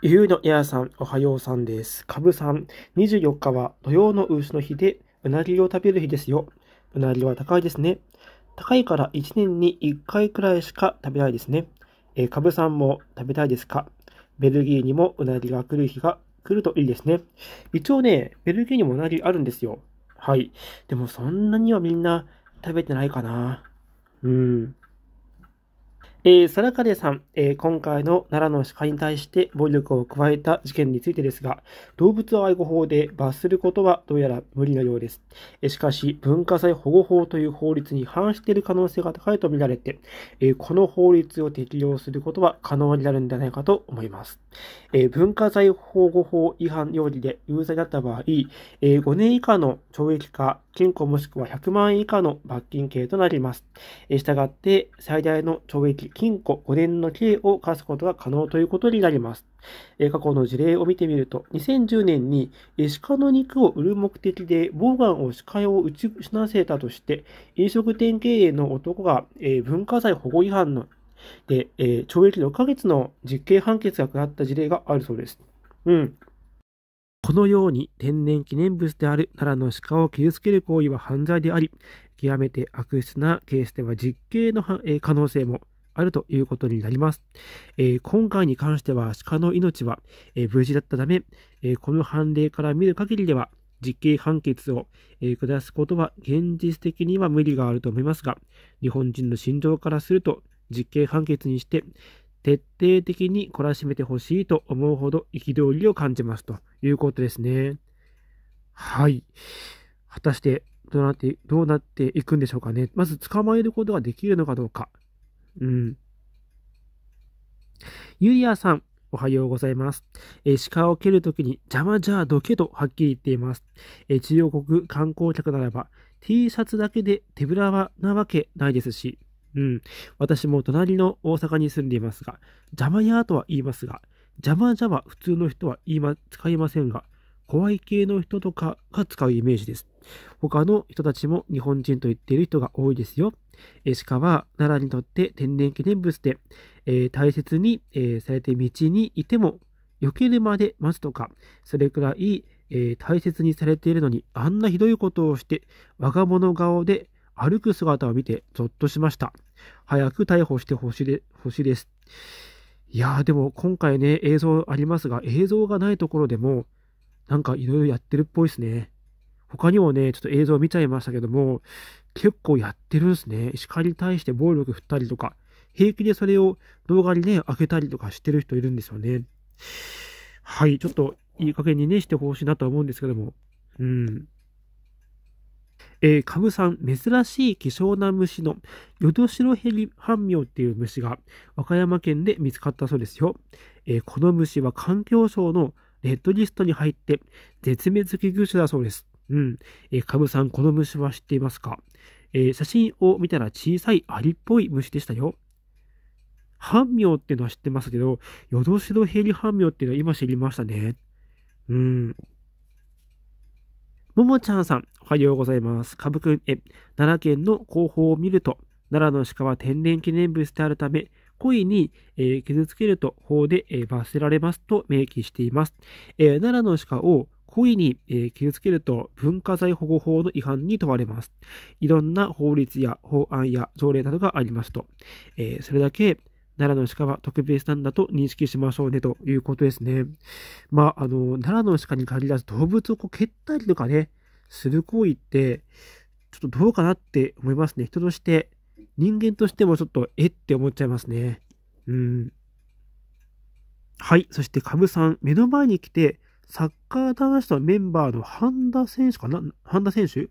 ゆうのやさん、おはようさんです。かぶさん、24日は土曜の牛の日で、うなぎを食べる日ですよ。うなぎは高いですね。高いから1年に1回くらいしか食べないですね。えー、かぶさんも食べたいですかベルギーにもうなぎが来る日が来るといいですね。一応ね、ベルギーにもうなぎあるんですよ。はい。でもそんなにはみんな食べてないかな。うん。えー、空金さん、えー、今回の奈良の鹿に対して暴力を加えた事件についてですが、動物愛護法で罰することはどうやら無理のようです。えしかし、文化財保護法という法律に反している可能性が高いとみられて、えこの法律を適用することは可能になるんじゃないかと思います。え文化財保護法違反容疑で有罪だった場合、え5年以下の懲役か、禁錮もしくは100万円以下の罰金刑となります。えー、従って、最大の懲役期、禁錮5年の刑を科すことが可能ということになります。過去の事例を見てみると、2010年に鹿の肉を売る目的でボウガンを鹿を打ち死なせたとして、飲食店経営の男が文化財保護違反ので、え懲役6ヶ月の実刑判決が下った事例があるそうです。うん。このように天然記念物である奈良の鹿を傷つける行為は犯罪であり、極めて悪質なケースでは実刑の、可能性もあるということになります。えー、今回に関しては鹿の命は、えー、無事だったため、えー、この判例から見る限りでは、実刑判決を、え下すことは現実的には無理があると思いますが、日本人の心情からすると、実刑判決にして、徹底的に懲らしめてほしいと思うほど憤りを感じますということですね。はい。果たしてどうなって、どうなっていくんでしょうかね。まず捕まえることができるのかどうか。うん。ユリアさん、おはようございます。えー、鹿を蹴るときに邪魔じゃあどけとはっきり言っています。えー、中国観光客ならば T シャツだけで手ぶらはなわけないですし、うん、私も隣の大阪に住んでいますが、邪魔やとは言いますが、邪魔じゃは普通の人は言い、ま、使いませんが、怖い系の人とかが使うイメージです。他の人たちも日本人と言っている人が多いですよ。え鹿は奈良にとって天然記念物で、えー、大切に、えー、されて道にいても、避けるまで待つとか、それくらい、えー、大切にされているのに、あんなひどいことをして、我が物顔で歩く姿を見て、ゾッとしました。早く逮捕してほしでほしいです。いやー、でも今回ね、映像ありますが、映像がないところでも、なんかいろいろやってるっぽいですね。他にもね、ちょっと映像見ちゃいましたけども、結構やってるんですね。鹿に対して暴力振ったりとか、平気でそれを動画にね、開けたりとかしてる人いるんですよね。はい、ちょっといい加減にね、してほしいなと思うんですけども。うん。えー、カさん、珍しい希少な虫のヨドシロヘリ半苗っていう虫が和歌山県で見つかったそうですよ。えー、この虫は環境省のレッドリストに入って絶滅危惧種だそうです。うん。えー、カブさん、この虫は知っていますかえー、写真を見たら小さいアリっぽい虫でしたよ。半ウっていうのは知ってますけど、ヨドシドヘリ半ウっていうのは今知りましたね。うん。ももちゃんさん、おはようございます。かぶくんへ、奈良県の広報を見ると、奈良の鹿は天然記念物であるため、故意に、え傷つけると法で、え罰せられますと明記しています。え奈良の鹿を故意に、え傷つけると文化財保護法の違反に問われます。いろんな法律や法案や条例などがありますと。えそれだけ奈良の鹿は特別なんだと認識しましょうねということですね。まあ、あの、奈良の鹿に限らず動物をこう蹴ったりとかね、する行為って、ちょっとどうかなって思いますね。人として人間としてもちょっと、えって思っちゃいますね。うん。はい。そして、カブさん、目の前に来て、サッカー男子のメンバーの半田選手かな半田選手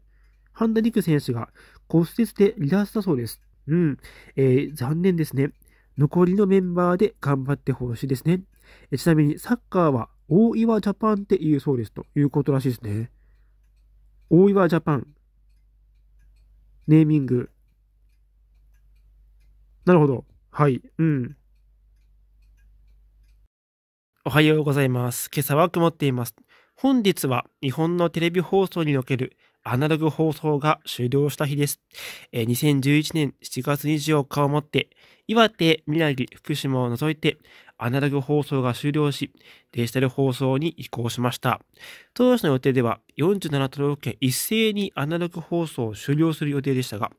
半田陸選手が骨折で離脱だそうです。うん。えー、残念ですね。残りのメンバーで頑張ってほしいですね。ちなみに、サッカーは大岩ジャパンっていうそうですということらしいですね。大岩ジャパン。ネーミング。なるほど。はい。うん。おはようございます。今朝は曇っています。本日は日本のテレビ放送におけるアナログ放送が終了した日です。え2011年7月24日をもって、岩手、宮城、福島を除いてアナログ放送が終了し、デジタル放送に移行しました。当初の予定では47都道府県一斉にアナログ放送を終了する予定でしたが、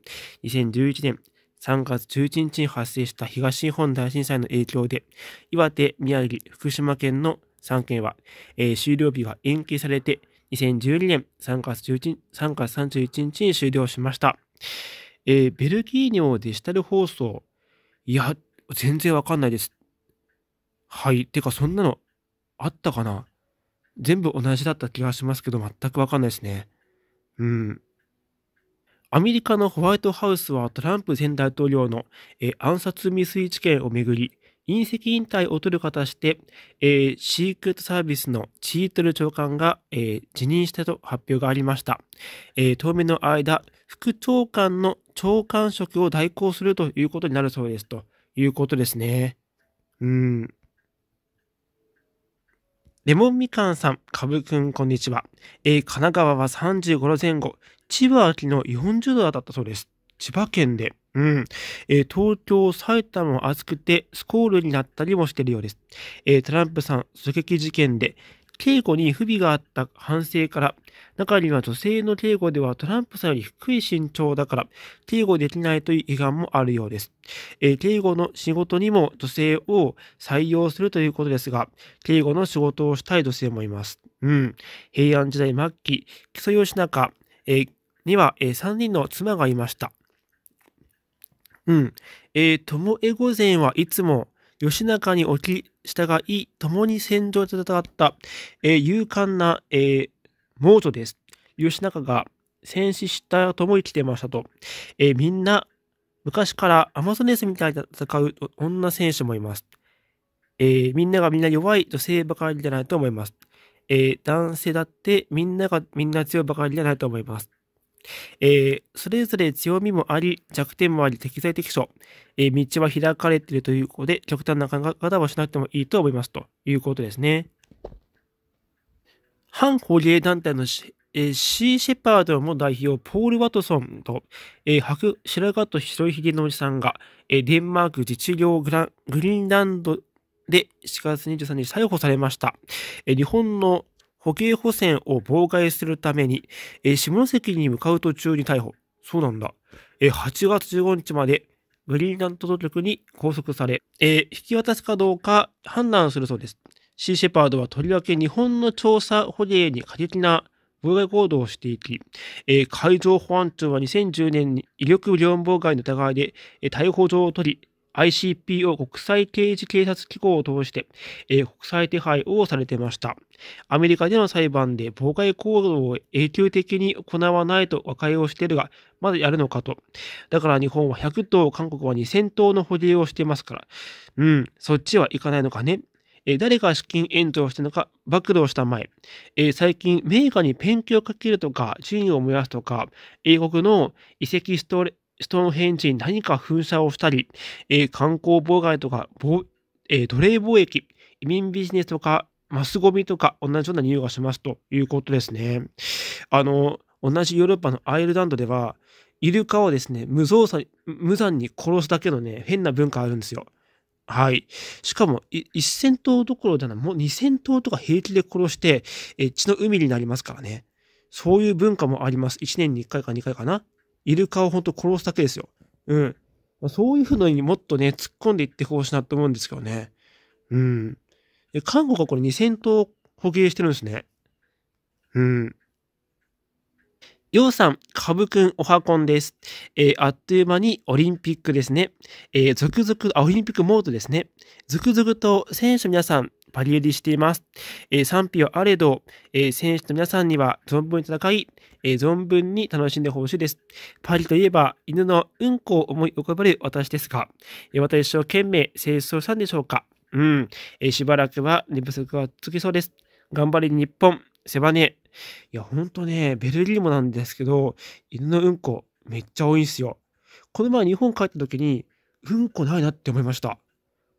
2011年3月11日に発生した東日本大震災の影響で、岩手、宮城、福島県の3県は、えー、終了日が延期されて、2012年3月 ,11 3月31日に終了しました。えー、ベルギーニョデジタル放送。いや、全然わかんないです。はい。てか、そんなのあったかな全部同じだった気がしますけど、全くわかんないですね。うん。アメリカのホワイトハウスはトランプ前大統領の、暗殺未遂事件をめぐり、隕石引退を取る形で、えー、シークレットサービスのチートル長官が、えー、辞任したと発表がありました。えー、当面の間、副長官の長官職を代行するということになるそうですということですね。うん。レモンみかんさん、かぶくん、こんにちは。えー、神奈川は35度前後、千葉秋の40度だったそうです。千葉県で。うん。えー、東京、埼玉も暑くて、スコールになったりもしてるようです。えー、トランプさん、狙撃事件で、敬語に不備があった反省から、中には女性の敬語ではトランプさんより低い身長だから、敬語できないという批判もあるようです。えー、の仕事にも女性を採用するということですが、敬語の仕事をしたい女性もいます。うん。平安時代末期、木曽義仲、えー、には、えー、3人の妻がいました。うん。えー、友江御前はいつも、義仲におき、従い、共に戦場で戦った、えー、勇敢な、えー、猛女です。義仲が戦死したとも生きてましたと。えー、みんな、昔からアマゾネスみたいに戦う女選手もいます。えー、みんながみんな弱い女性ばかりじゃないと思います。えー、男性だってみんながみんな強いばかりじゃないと思います。えー、それぞれ強みもあり、弱点もあり、適材適所、えー、道は開かれているということで、極端な考え方はしなくてもいいと思いますということですね。反捕鯨団体のシ,、えー、シー・シェパードの代表、ポール・ワトソンと、えー、白白髪と白いひげのおじさんが、えー、デンマーク自治領グラグリーンランドで7月23日逮捕されました。えー、日本の捕鯨補選を妨害するために、えー、下関に向かう途中に逮捕。そうなんだ。えー、8月15日までグリーンランド当局に拘束され、えー、引き渡すかどうか判断するそうです。シーシェパードはとりわけ日本の調査捕鯨に過激な妨害行動をしていき、えー、海上保安庁は2010年に威力業務妨害の疑いで、えー、逮捕状を取り、ICPO 国際刑事警察機構を通して、えー、国際手配をされてました。アメリカでの裁判で妨害行動を永久的に行わないと和解をしているが、まだやるのかと。だから日本は100頭、韓国は2000頭の補鯨をしてますから。うん、そっちはいかないのかね。え誰が資金援助をしたのか暴露した前。ええ最近名ーにペンキをかけるとか順位を燃やすとか英国の遺跡ストレストーンヘンジに何か噴射をしたり、えー、観光妨害とか、えー、奴隷貿易、移民ビジネスとか、マスゴミとか同じような匂いがしますということですね。あの、同じヨーロッパのアイルランドでは、イルカをですね、無造作、無残に殺すだけのね、変な文化あるんですよ。はい。しかも、1000頭どころじゃない、もう2000頭とか平気で殺して、え血の海になりますからね。そういう文化もあります。1年に1回か2回かな。イルカを本当殺すだけですよ。うん。そういうふうにもっとね、突っ込んでいってほしいなと思うんですけどね。うん。韓国はこれ2000頭捕鯨してるんですね。うん。よさん、かぶくん、おはこんです。えー、あっという間にオリンピックですね。えー、続々、あ、オリンピックモードですね。続々と選手皆さん、バリエリしています。えー、賛否はあれど、えー、選手の皆さんには存分に戦い、えー、存分に楽しんでほしいです。パリといえば犬のうんこを思い浮かべる私ですが、えまた一生懸命清掃したんでしょうかうん、えしばらくは寝不足がつきそうです。頑張れ日本、背バね。いや、ほんとね、ベルリーもなんですけど、犬のうんこめっちゃ多いんすよ。この前日本帰った時に、うんこないなって思いました。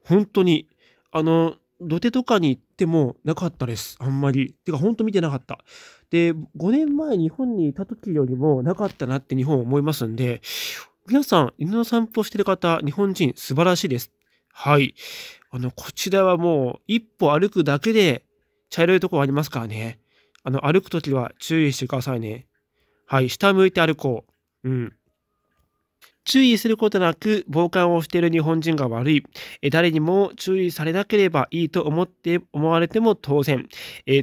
本当に。あの、土手とかに行ってもなかったです。あんまり。てか、ほんと見てなかった。で、5年前日本にいた時よりもなかったなって日本思いますんで、皆さん、犬の散歩してる方、日本人素晴らしいです。はい。あの、こちらはもう、一歩歩くだけで、茶色いとこありますからね。あの、歩くときは注意してくださいね。はい。下向いて歩こう。うん。注意することなく傍観をしている日本人が悪い。誰にも注意されなければいいと思って、思われても当然。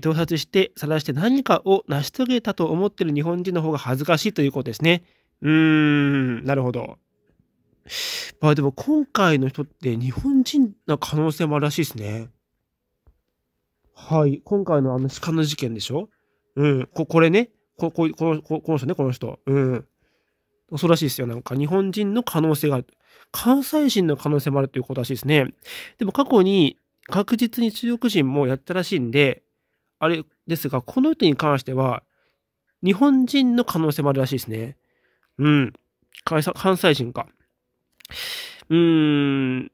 盗撮して、晒して何かを成し遂げたと思っている日本人の方が恥ずかしいということですね。うーん、なるほど。まあでも今回の人って日本人な可能性もあるらしいですね。はい。今回のあの鹿の事件でしょうん。こ、これね。こ、こ、この、この人ね、この人。うん。恐ろしいですよ。なんか日本人の可能性がある。関西人の可能性もあるということらしいですね。でも過去に確実に中国人もやったらしいんで、あれですが、この人に関しては、日本人の可能性もあるらしいですね。うん。関西人か。うーん。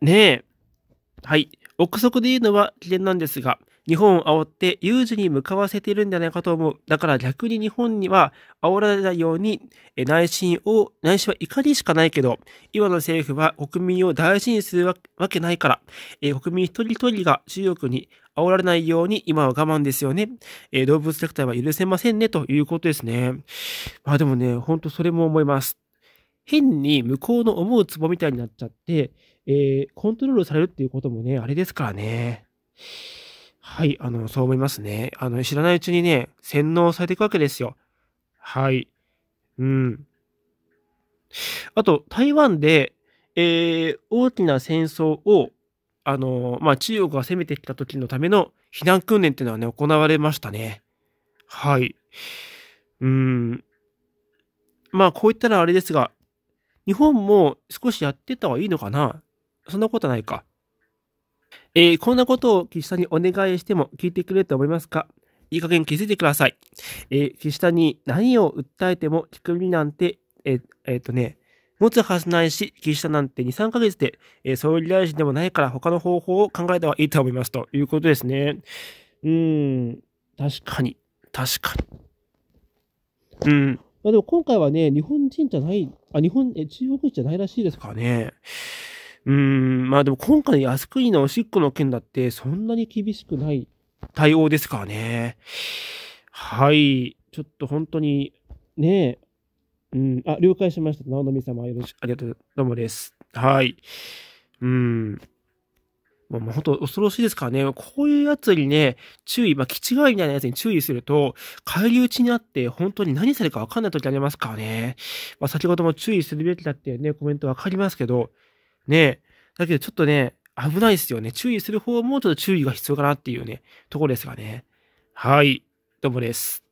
ねえ。はい。憶測で言うのは危険なんですが、日本を煽って有事に向かわせているんじゃないかと思う。だから逆に日本には煽られないように内心を、内心は怒りしかないけど、今の政府は国民を大事にするわけないから、えー、国民一人一人が中国に煽られないように今は我慢ですよね。えー、動物虐待は許せませんねということですね。まあでもね、ほんとそれも思います。変に向こうの思うツボみたいになっちゃって、えー、コントロールされるっていうこともね、あれですからね。はい、あの、そう思いますね。あの、知らないうちにね、洗脳されていくわけですよ。はい。うん。あと、台湾で、えー、大きな戦争を、あの、まあ、中国が攻めてきた時のための避難訓練っていうのはね、行われましたね。はい。うん。まあ、こう言ったらあれですが、日本も少しやってた方がいいのかなそんなことないか。えー、こんなことを岸田にお願いしても聞いてくれると思いますかいい加減気づいてください。えー、岸田に何を訴えても聞く身なんて、えっ、えー、とね、持つはずないし、岸田なんて2、3ヶ月で、えー、総理大臣でもないから他の方法を考えた方がいいと思いますということですね。うーん、確かに、確かに。うん。まあ、でも今回はね、日本人じゃない、あ、日本、え中国人じゃないらしいですからね。うん、まあでも今回のス国のおしっこの件だってそんなに厳しくない対応ですからね。はい。ちょっと本当に、ねえ。うん、あ、了解しました。直美様、よろしく、ありがとう、どうもです。はい。うん。もう本当恐ろしいですからね、こういうやつにね、注意、まあ、気違いみたいなやつに注意すると、返り討ちにあって、本当に何されるかわかんない時ありますからね。まあ、先ほども注意するべきだってね、コメントわかりますけど、ねえ。だけどちょっとね、危ないですよね。注意する方もちょっと注意が必要かなっていうね、ところですがね。はい。どうもです。